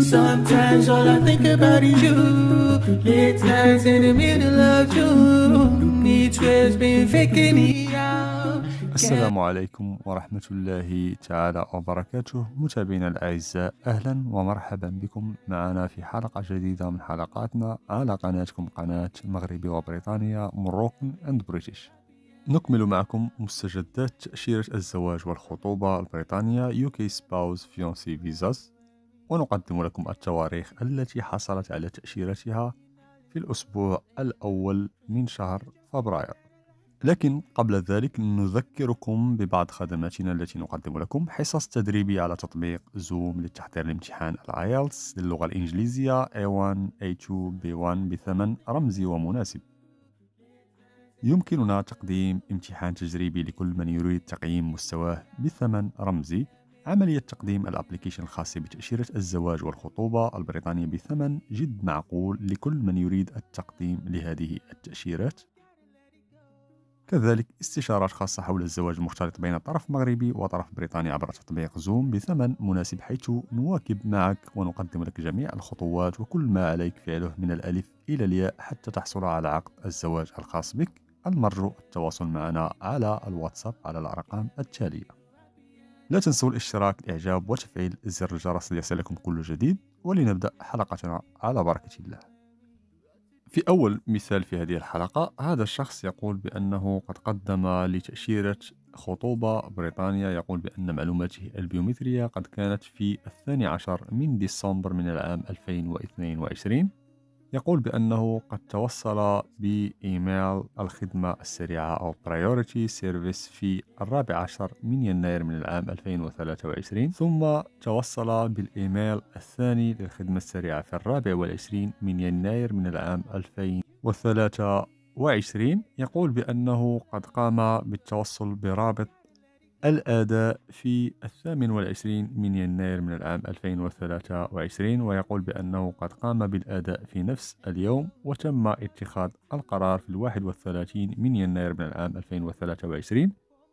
Sometimes all I think about is you Late nights in the middle of June Each wave's been faking me out السلام عليكم ورحمة الله تعالى وبركاته متابعينا الأعزاء أهلا ومرحبا بكم معنا في حلقة جديدة من حلقاتنا على قناتكم قناة مغربي وبريطانيا مروكن أند بريتش نكمل معكم مستجدات تأشيرة الزواج والخطوبة البريطانية UK Spouse Fiancé Visas ونقدم لكم التواريخ التي حصلت على تأشيرتها في الأسبوع الأول من شهر فبراير لكن قبل ذلك نذكركم ببعض خدماتنا التي نقدم لكم حصص تدريبية على تطبيق زوم للتحضير لامتحان الايلتس للغة الإنجليزية A1, A2, B1 بثمن رمزي ومناسب يمكننا تقديم امتحان تجريبي لكل من يريد تقييم مستواه بثمن رمزي عملية تقديم الأبليكيشن الخاصة بتأشيرة الزواج والخطوبة البريطانية بثمن جد معقول لكل من يريد التقديم لهذه التأشيرات كذلك استشارات خاصة حول الزواج المختلط بين طرف مغربي وطرف بريطاني عبر تطبيق زوم بثمن مناسب حيث نواكب معك ونقدم لك جميع الخطوات وكل ما عليك فعله من الألف إلى الياء حتى تحصل على عقد الزواج الخاص بك المرجو التواصل معنا على الواتساب على الأرقام التالية لا تنسوا الاشتراك الاعجاب وتفعيل زر الجرس ليصلكم كل جديد ولنبدا حلقتنا على بركه الله في اول مثال في هذه الحلقه هذا الشخص يقول بانه قد قدم لتاشيره خطوبة بريطانيا يقول بأن معلوماته البيومترية قد كانت في الثاني عشر من ديسمبر من العام 2022 يقول بأنه قد توصل بإيميل الخدمة السريعة أو Priority Service في الرابع عشر من يناير من العام 2023 ثم توصل بالإيميل الثاني للخدمة السريعة في الرابع والعشرين من يناير من العام 2023 يقول بأنه قد قام بالتوصل برابط الأداء في الثامن والعشرين من يناير من العام 2023 ويقول بأنه قد قام بالأداء في نفس اليوم وتم اتخاذ القرار في الواحد والثلاثين من يناير من العام 2023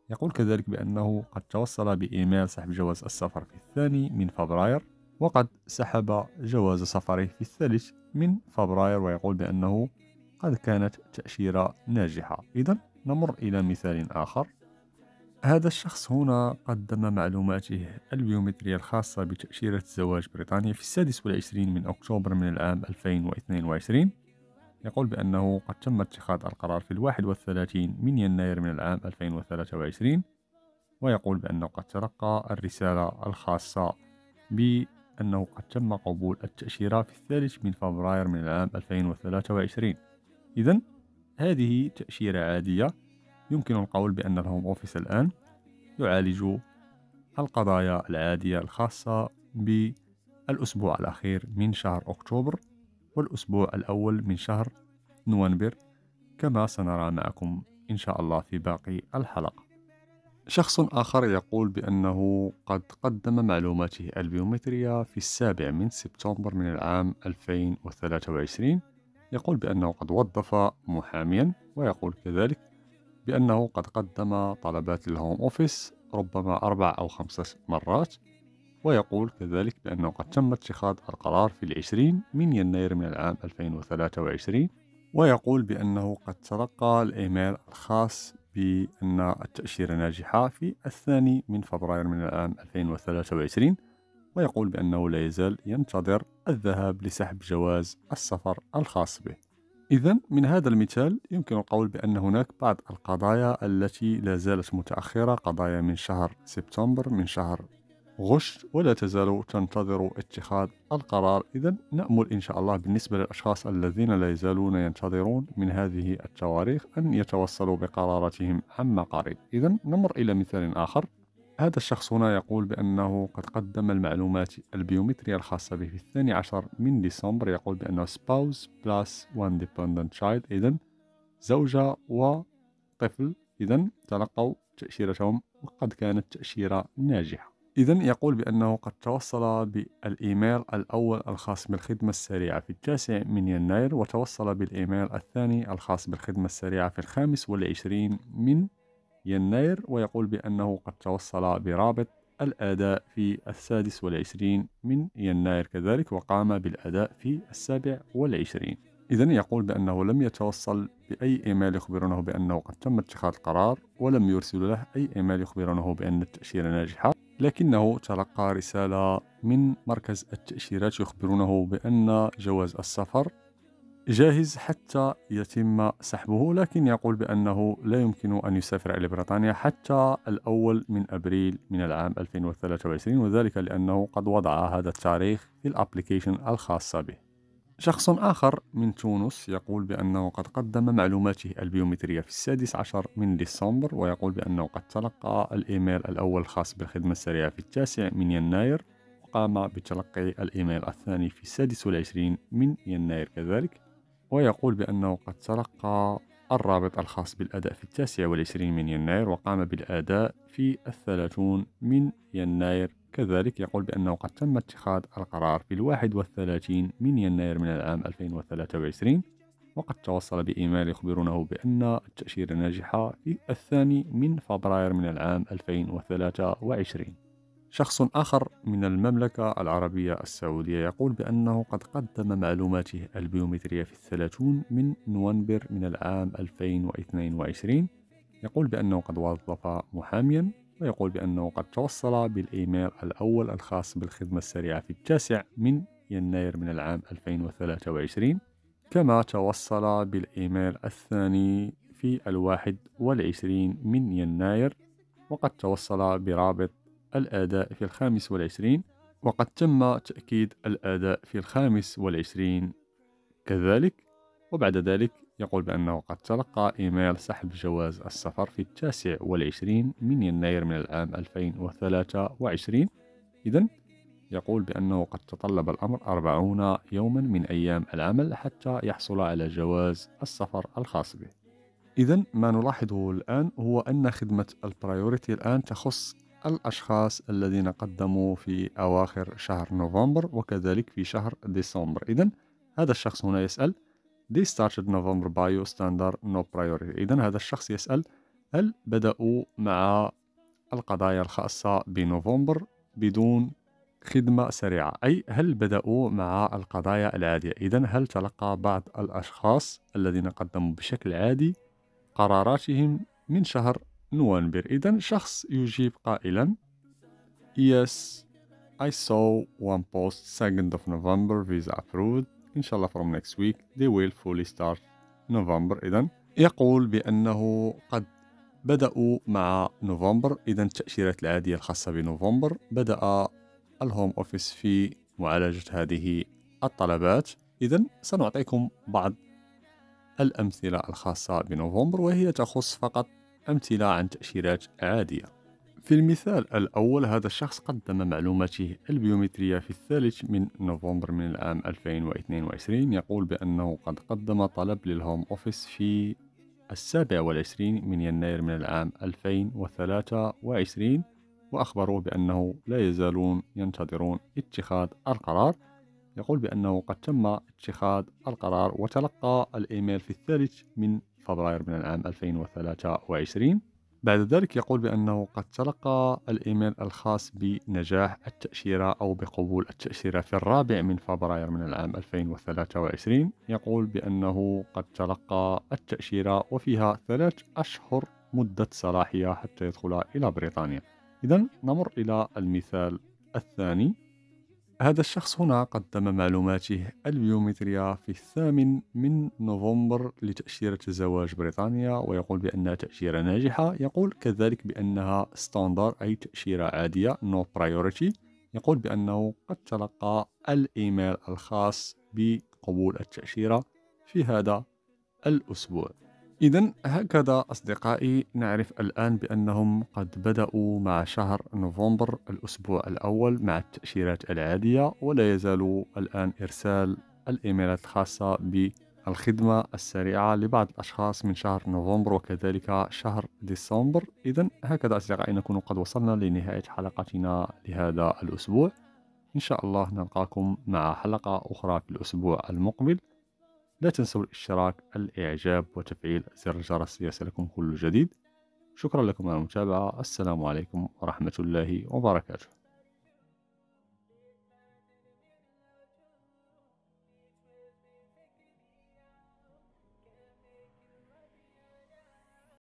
يقول كذلك بأنه قد توصل بإيميل سحب جواز السفر في الثاني من فبراير وقد سحب جواز سفره في الثالث من فبراير ويقول بأنه قد كانت تأشيرة ناجحة إذا نمر إلى مثال آخر هذا الشخص هنا قدم معلوماته البيومترية الخاصة بتأشيرة الزواج بريطانيا في السادس والعشرين من أكتوبر من العام 2022 يقول بأنه قد تم اتخاذ القرار في الواحد والثلاثين من يناير من العام 2023 ويقول بأنه قد تلقى الرسالة الخاصة بأنه قد تم قبول التأشيرة في الثالث من فبراير من العام 2023 إذا هذه تأشيرة عادية يمكن القول بأن الهوم أوفيس الآن يعالج القضايا العادية الخاصة بالأسبوع الأخير من شهر أكتوبر والأسبوع الأول من شهر نوفمبر كما سنرى معكم إن شاء الله في باقي الحلقة شخص آخر يقول بأنه قد قدم معلوماته البيومترية في السابع من سبتمبر من العام 2023 يقول بأنه قد وظف محاميا ويقول كذلك بأنه قد قدم طلبات للهوم أوفيس ربما أربع أو خمس مرات ويقول كذلك بأنه قد تم اتخاذ القرار في العشرين من يناير من العام 2023 ويقول بأنه قد تلقى الإيميل الخاص بأن التأشيرة ناجحة في الثاني من فبراير من العام 2023 ويقول بأنه لا يزال ينتظر الذهاب لسحب جواز السفر الخاص به إذا من هذا المثال يمكن القول بأن هناك بعض القضايا التي لا زالت متأخرة قضايا من شهر سبتمبر من شهر غشت ولا تزال تنتظر اتخاذ القرار إذا نأمل إن شاء الله بالنسبة للأشخاص الذين لا يزالون ينتظرون من هذه التواريخ أن يتوصلوا بقراراتهم عما قريب إذا نمر إلى مثال آخر هذا الشخص هنا يقول بأنه قد قدم المعلومات البيومترية الخاصة به في الثاني عشر من ديسمبر يقول بأنه spouse plus one dependent child إذا زوجة وطفل إذا تلقوا تأشيرتهم وقد كانت تأشيرة ناجحة إذا يقول بأنه قد توصل بالإيميل الأول الخاص بالخدمة السريعة في التاسع من يناير وتوصل بالإيميل الثاني الخاص بالخدمة السريعة في الخامس والعشرين من يناير ويقول بأنه قد توصل برابط الأداء في السادس والعشرين من يناير كذلك وقام بالأداء في السابع والعشرين إذا يقول بأنه لم يتوصل بأي إيميل يخبرونه بأنه قد تم اتخاذ القرار ولم يرسل له أي إيميل يخبرونه بأن التأشيرة ناجحة لكنه تلقى رسالة من مركز التأشيرات يخبرونه بأن جواز السفر جاهز حتى يتم سحبه لكن يقول بأنه لا يمكن أن يسافر إلى بريطانيا حتى الأول من أبريل من العام 2023 وذلك لأنه قد وضع هذا التاريخ في الأبليكيشن الخاصة به شخص آخر من تونس يقول بأنه قد قدم معلوماته البيومترية في السادس عشر من ديسمبر ويقول بأنه قد تلقى الإيميل الأول الخاص بالخدمة السريعة في التاسع من يناير وقام بتلقي الإيميل الثاني في السادس والعشرين من يناير كذلك ويقول بأنه قد تلقى الرابط الخاص بالأداء في التاسع والعشرين من يناير وقام بالأداء في الثلاثون من يناير كذلك يقول بأنه قد تم اتخاذ القرار في الواحد والثلاثين من يناير من العام 2023 وقد توصل بإيميل يخبرونه بأن التأشيرة ناجحة في الثاني من فبراير من العام 2023 شخص آخر من المملكة العربية السعودية يقول بأنه قد قدم معلوماته البيومترية في الثلاثون من نوفمبر من العام 2022 يقول بأنه قد وظف محاميا ويقول بأنه قد توصل بالإيميل الأول الخاص بالخدمة السريعة في التاسع من يناير من العام 2023 كما توصل بالإيميل الثاني في الواحد والعشرين من يناير وقد توصل برابط الأداء في الخامس والعشرين وقد تم تأكيد الأداء في الخامس والعشرين كذلك وبعد ذلك يقول بأنه قد تلقى إيميل سحب جواز السفر في التاسع والعشرين من يناير من العام 2023 إذا يقول بأنه قد تطلب الأمر أربعون يوما من أيام العمل حتى يحصل على جواز السفر الخاص به إذا ما نلاحظه الآن هو أن خدمة البرايوريتي الآن تخص الأشخاص الذين قدموا في أواخر شهر نوفمبر وكذلك في شهر ديسمبر إذا هذا الشخص هنا يسأل They started November by standard no priority إذا هذا الشخص يسأل هل بدأوا مع القضايا الخاصة بنوفمبر بدون خدمة سريعة أي هل بدأوا مع القضايا العادية إذا هل تلقى بعض الأشخاص الذين قدموا بشكل عادي قراراتهم من شهر نوانبر إذا شخص يجيب قائلا Yes, I saw one post 2nd of November visa approved إن شاء الله from next week they will fully start November إذا يقول بأنه قد بدأوا مع نوفمبر إذا التأشيرات العادية الخاصة بنوفمبر بدأ الهوم أوفيس في معالجة هذه الطلبات إذا سنعطيكم بعض الأمثلة الخاصة بنوفمبر وهي تخص فقط أمثلة عن تأشيرات عادية في المثال الأول هذا الشخص قدم معلوماته البيومترية في الثالث من نوفمبر من العام 2022 يقول بأنه قد قدم طلب للهوم أوفيس في السابع والعشرين من يناير من العام 2023 وأخبروه بأنه لا يزالون ينتظرون اتخاذ القرار يقول بأنه قد تم اتخاذ القرار وتلقى الإيميل في الثالث من فبراير من العام 2023 بعد ذلك يقول بأنه قد تلقى الإيميل الخاص بنجاح التأشيرة أو بقبول التأشيرة في الرابع من فبراير من العام 2023 يقول بأنه قد تلقى التأشيرة وفيها ثلاث أشهر مدة صلاحية حتى يدخل إلى بريطانيا إذا نمر إلى المثال الثاني هذا الشخص هنا قدم معلوماته البيومترية في الثامن من نوفمبر لتأشيرة زواج بريطانيا ويقول بأنها تأشيرة ناجحة يقول كذلك بأنها ستاندر أي تأشيرة عادية نو no برايورتي يقول بأنه قد تلقى الإيميل الخاص بقبول التأشيرة في هذا الأسبوع إذا هكذا أصدقائي نعرف الآن بأنهم قد بدأوا مع شهر نوفمبر الأسبوع الأول مع التأشيرات العادية ولا يزال الآن إرسال الإيميلات الخاصة بالخدمة السريعة لبعض الأشخاص من شهر نوفمبر وكذلك شهر ديسمبر إذا هكذا أصدقائي نكون قد وصلنا لنهاية حلقتنا لهذا الأسبوع إن شاء الله نلقاكم مع حلقة أخرى في الأسبوع المقبل لا تنسوا الاشتراك الإعجاب وتفعيل زر الجرس ليصلكم كل جديد شكرا لكم على المتابعة السلام عليكم ورحمة الله وبركاته